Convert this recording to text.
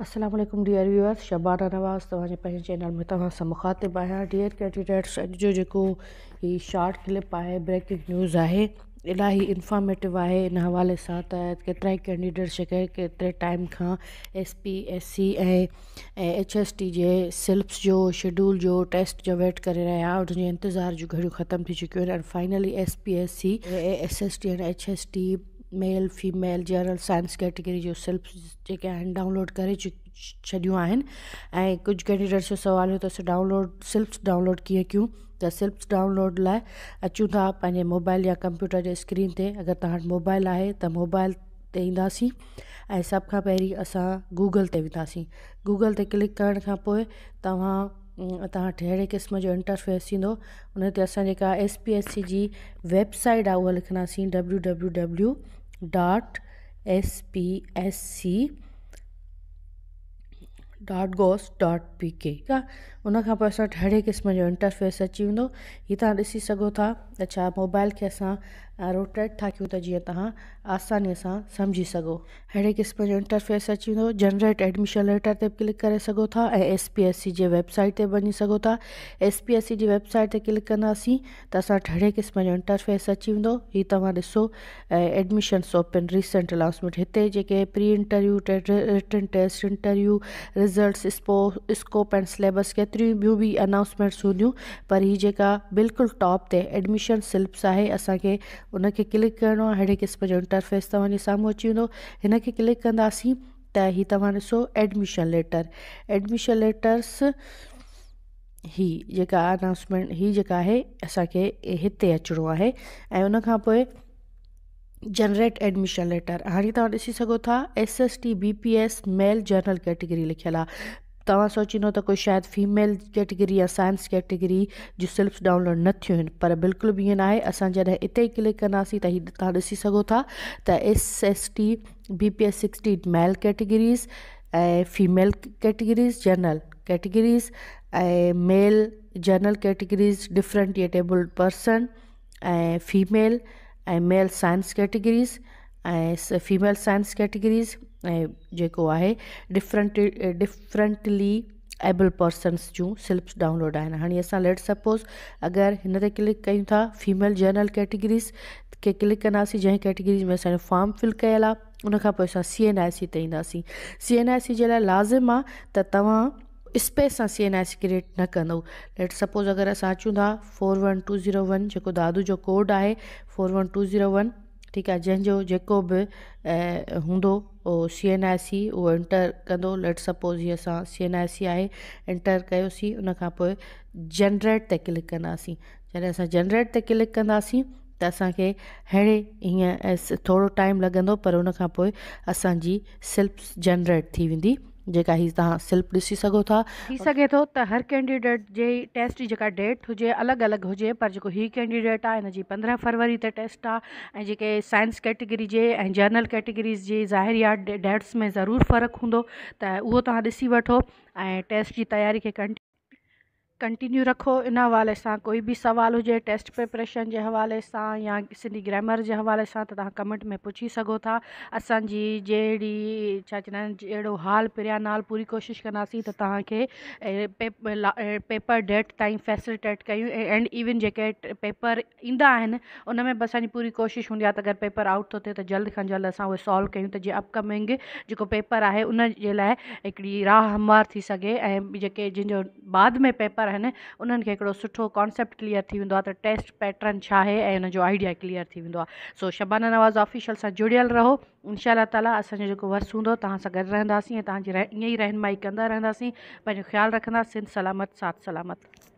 Aslam dear viewers Shabana Nawaz तव्हांजे channel में तव्हां आया डियर कैंडिडेट्स अजो जो जेको शॉर्ट क्लिप आहे ब्रेकिंग न्यूज़ आहे इलाही इंफॉर्मेटिव आहे इन हवाले सां त केतिरा ई कैंडिडेट टाइम का S P S C H S T के सिल्प्स जो शेड्यूल जो टेस्ट जो वेट कर रहिया हुआ इंतज़ार जूं घड़ियूं ख़तमु थी चुकियूं finally S P S C S S T and H S T male female general science category जो सेल्फ जेके आहिनि डाउनलोड करे छॾियूं आहिनि ऐं कुझु कैंडिडेट्स जो सुवाल हुयो त असां डाउनलोड सेल्फ डाउनलोड कीअं कयूं त सेल्फ डाउनलोड लाइ अचूं था पंहिंजे मोबाइल या कंप्यूटर जे स्क्रीन ते अगरि तव्हां वटि मोबाइल आहे त मोबाइल ते ईंदासीं ऐं सभ खां पहिरीं असां गूगल ते वेंदासीं गूगल ते क्लिक करण खां पोइ तव्हां हम्म, तव्हां अहिड़े क़िस्म जो इंटरफेस थींदो उन ते असां जेका एस पी एस सी जी वेबसाइट आहे उहा लिखंदासीं W W W dot S P S C dot gos dot P K ठीकु आहे उनखां पोइ असां वटि क़िस्म जो इंटरफेस अची वेंदो हीअ तव्हां ॾिसी सघो था अच्छा मोबाइल के अस रोटेट था क्यों तो जी तव्हां आसानीअ सां सम्झी सघो क़िस्म जो इंटरफेस अची वो जनरेट एडमिशन लेटर से क्लिक कर सो था S P S C website पर वही सो था एस पी एस सी की वेबसाइट से क्लिक कंदासीं तो अस अड़े क़िस्म जो इंटरफेस अची वो ये तव्हां एडमिशन्स ओपन रिसेंट अनाउंसमेंट इतने जेके pre interview written test interview result स्पो स्कोप एंड सिलेबस केतर भी अनाउंसमेंट्स हूंदियूं पर हीअ जिल्कुल टॉप से एडमिशन आर्टिफिशियल सिल्प्स आहे असांखे उनखे क्लिक करिणो आहे हेॾे क़िस्म जो इंटरफेस तव्हांजे साम्हूं अची वेंदो हिनखे क्लिक कंदासीं त हीउ तव्हां ॾिसो एडमिशन लेटर एडमिशन लेटर्स ही जेका अनाउंसमेंट ही जेका आहे असांखे हिते अचिणो आहे ऐं उनखां पोइ जनरेट एडमिशन लेटर हाणे तव्हां ॾिसी सघो था S S T B P S male general category लिखियलु आहे तुम सोची तो कोई शायद फीमेल कैटेगरी या साइंस कैटेगरी जो सिल्प्स डाउनलोड न थियन पर बिल्कुल भी ना है अस जैसे इत ही क्लिक कंदासीं तो हाँ तव्हां सो था S S T B P S sixty male categories ए फीमेल कैटेगरीज़ जनरल कैटेगरीज़ ए male general categories different table person ए फीमेल ए मेल साइंस कैटेगरीज़ ऐं फीमेल साइंस कैटेगरीज़ ऐं जेको आहे डिफरेंट डिफरेंटली एबल पर्सन्स जूं सिलप्स डाउनलोड आहिनि हाणे असां लेट सपोज़ अगरि हिन ते क्लिक कयूं था फीमेल जनरल कैटेगरीज़ खे क्लिक कंदासीं जंहिं कैटेगरीज़ में असांजो फॉर्म फिल कयल आहे उनखां पोइ असां सी एन आई सी ते ईंदासीं सी एन आई सी जे लाइ लाज़िम आहे त तव्हां स्पेस सां सी एन आई सी क्रिएट न कंदो लेट सपोज़ अगरि असां अचूं था four one two zero one जेको दादू जो कोड आहे four one two zero one ठीकु आहे जंहिंजो जेको बि हूंदो उहो सी एन आई सी उहो इंटर कंदो लेट सपोज़ हीअ असां सी एन आई सी आहे एंटर कयोसीं उन खां पोइ जनरेट ते क्लिक कंदासीं जॾहिं असां जनरेट ते क्लिक कंदासीं त असांखे अहिड़े ईअं थोरो टाइम लॻंदो पर उन खां पोइ असांजी सिलप्स जनरेट थी वेंदी जेका ही तव्हां सेल्फ ॾिसी सघो था थी सघे थो त हर कैंडिडेट जे टेस्ट जी जेका डेट हुजे अलॻि अलॻि हुजे पर जेको हीउ कैंडिडेट आहे हिन जी पंद्रहं फरवरी ते टेस्ट आहे ऐं जेके साइंस कैटेगरी जे ऐं जर्नल कैटेगरीज़ जी ज़ाहिर या डेट्स में ज़रूरु फ़र्क़ु हूंदो त उहो तव्हां ॾिसी वठो ऐं टेस्ट जी तयारी खे कंटिन्यू कंटिन्यू रखो इन हवाले से कोई बि सुवाल हुजे टेस्ट प्रिपरेशन जे हवाले सां या सिंधी ग्रामर के हवाले से त कमेंट में पुछी सघो था जड़ी जहिड़ी हाल चवंदा आहिनि हाल पूरी कोशिश कंदासीं त तव्हांखे पे पेपर डेट ताईं फैसिलिटेट कयूं एंड इवन जेके पेपर इंदा उन में बि पूरी कोशिश होंगी अगर पेपर आउट तो थे तो जल्द खां जल्द असां उहे सॉल्व कयूं त जो अपकमिंग जेको पेपर है उन राह हमवार थी बाद में पेपर टीचर आहिनि उन्हनि खे हिकिड़ो सुठो कॉन्सेप्ट क्लियर थी वेंदो आहे त टेस्ट पैटर्न छा आहे ऐं हुन आइडिया क्लियर थी वेंदो आहे सो शबाना नवाज़ ऑफिशियल सां जुड़ियल रहो इनशा ताला असांजो जेको वर्स हूंदो तव्हां सां गॾु रहंदासीं ऐं तव्हांजी ईअं ई रहनुमाई कंदा रहंदासीं पंहिंजो ख़्यालु रखंदासीं सलामत साथ सलामत